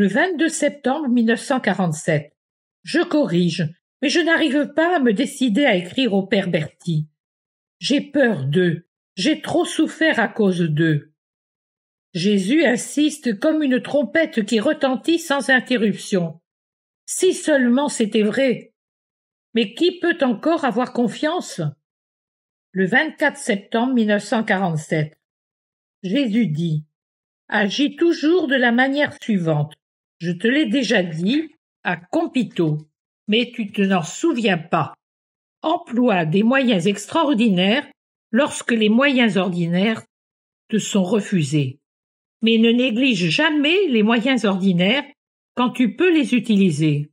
le 22 septembre 1947. Je corrige, mais je n'arrive pas à me décider à écrire au père Bertie. J'ai peur d'eux, j'ai trop souffert à cause d'eux. Jésus insiste comme une trompette qui retentit sans interruption. Si seulement c'était vrai. Mais qui peut encore avoir confiance? Le 24 septembre 1947. Jésus dit, agis toujours de la manière suivante. Je te l'ai déjà dit, à Compito, mais tu te n'en souviens pas. Emploie des moyens extraordinaires lorsque les moyens ordinaires te sont refusés. Mais ne néglige jamais les moyens ordinaires quand tu peux les utiliser.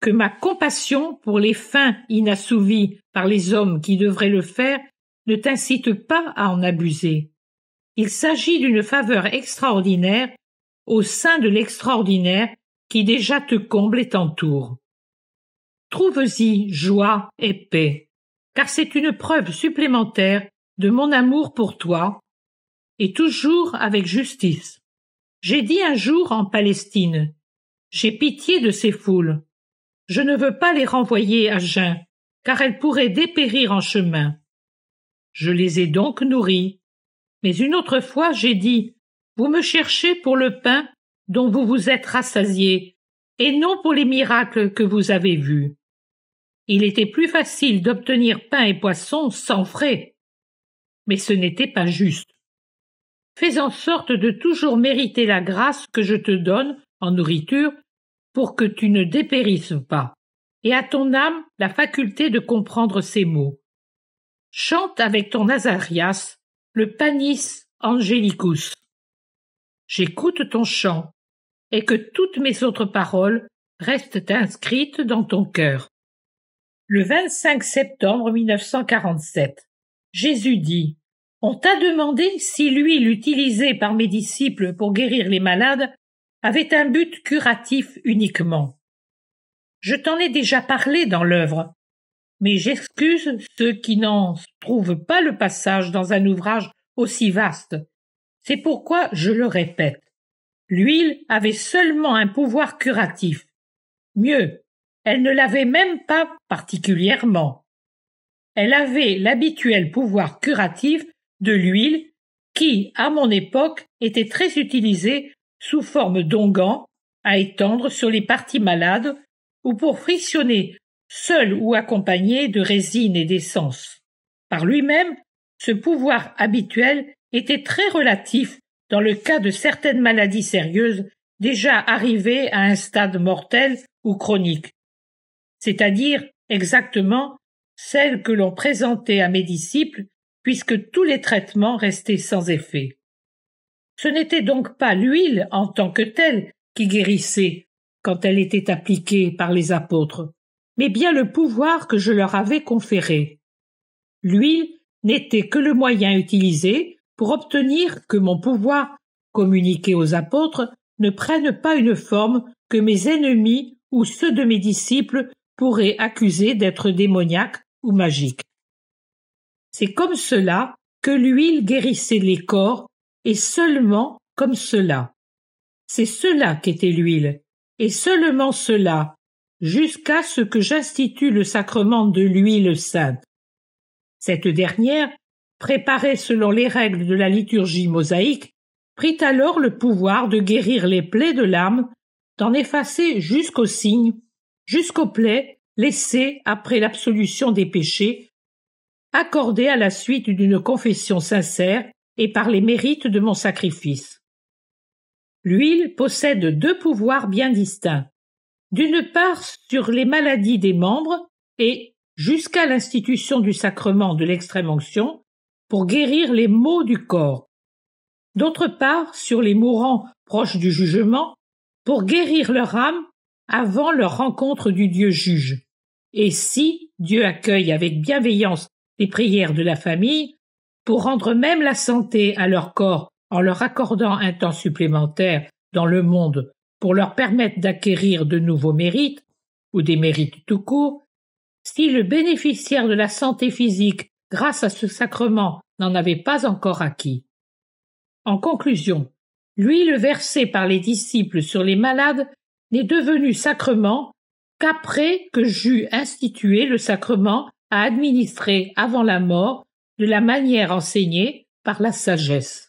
Que ma compassion pour les fins inassouvies par les hommes qui devraient le faire ne t'incite pas à en abuser. Il s'agit d'une faveur extraordinaire au sein de l'extraordinaire qui déjà te comble et t'entoure. Trouve-y joie et paix, car c'est une preuve supplémentaire de mon amour pour toi, et toujours avec justice. J'ai dit un jour en Palestine, j'ai pitié de ces foules. Je ne veux pas les renvoyer à Jeun, car elles pourraient dépérir en chemin. Je les ai donc nourries. Mais une autre fois j'ai dit vous me cherchez pour le pain dont vous vous êtes rassasié, et non pour les miracles que vous avez vus. Il était plus facile d'obtenir pain et poisson sans frais. Mais ce n'était pas juste. Fais en sorte de toujours mériter la grâce que je te donne en nourriture pour que tu ne dépérisses pas, et à ton âme la faculté de comprendre ces mots. Chante avec ton Azarias le Panis Angelicus j'écoute ton chant, et que toutes mes autres paroles restent inscrites dans ton cœur. Le 25 septembre 1947, Jésus dit On t'a demandé si l'huile utilisée par mes disciples pour guérir les malades avait un but curatif uniquement. Je t'en ai déjà parlé dans l'œuvre, mais j'excuse ceux qui n'en trouvent pas le passage dans un ouvrage aussi vaste c'est pourquoi je le répète. L'huile avait seulement un pouvoir curatif. Mieux, elle ne l'avait même pas particulièrement. Elle avait l'habituel pouvoir curatif de l'huile qui, à mon époque, était très utilisée sous forme d'onguent à étendre sur les parties malades ou pour frictionner seul ou accompagné de résine et d'essence. Par lui-même, ce pouvoir habituel était très relatif dans le cas de certaines maladies sérieuses déjà arrivées à un stade mortel ou chronique, c'est-à-dire exactement celles que l'on présentait à mes disciples puisque tous les traitements restaient sans effet. Ce n'était donc pas l'huile en tant que telle qui guérissait quand elle était appliquée par les apôtres, mais bien le pouvoir que je leur avais conféré. L'huile n'était que le moyen utilisé pour obtenir que mon pouvoir, communiqué aux apôtres, ne prenne pas une forme que mes ennemis ou ceux de mes disciples pourraient accuser d'être démoniaques ou magiques. C'est comme cela que l'huile guérissait les corps, et seulement comme cela. C'est cela qu'était l'huile, et seulement cela, jusqu'à ce que j'institue le sacrement de l'huile sainte. Cette dernière préparé selon les règles de la liturgie mosaïque, prit alors le pouvoir de guérir les plaies de l'âme, d'en effacer jusqu'aux signes, jusqu'aux plaies laissées après l'absolution des péchés, accordées à la suite d'une confession sincère et par les mérites de mon sacrifice. L'huile possède deux pouvoirs bien distincts. D'une part sur les maladies des membres et, jusqu'à l'institution du sacrement de l'extrême onction, pour guérir les maux du corps. D'autre part, sur les mourants proches du jugement, pour guérir leur âme avant leur rencontre du Dieu juge. Et si Dieu accueille avec bienveillance les prières de la famille, pour rendre même la santé à leur corps en leur accordant un temps supplémentaire dans le monde pour leur permettre d'acquérir de nouveaux mérites, ou des mérites tout court, si le bénéficiaire de la santé physique grâce à ce sacrement, n'en avait pas encore acquis. En conclusion, l'huile versée par les disciples sur les malades n'est devenue sacrement qu'après que j'eus institué le sacrement à administrer avant la mort de la manière enseignée par la sagesse.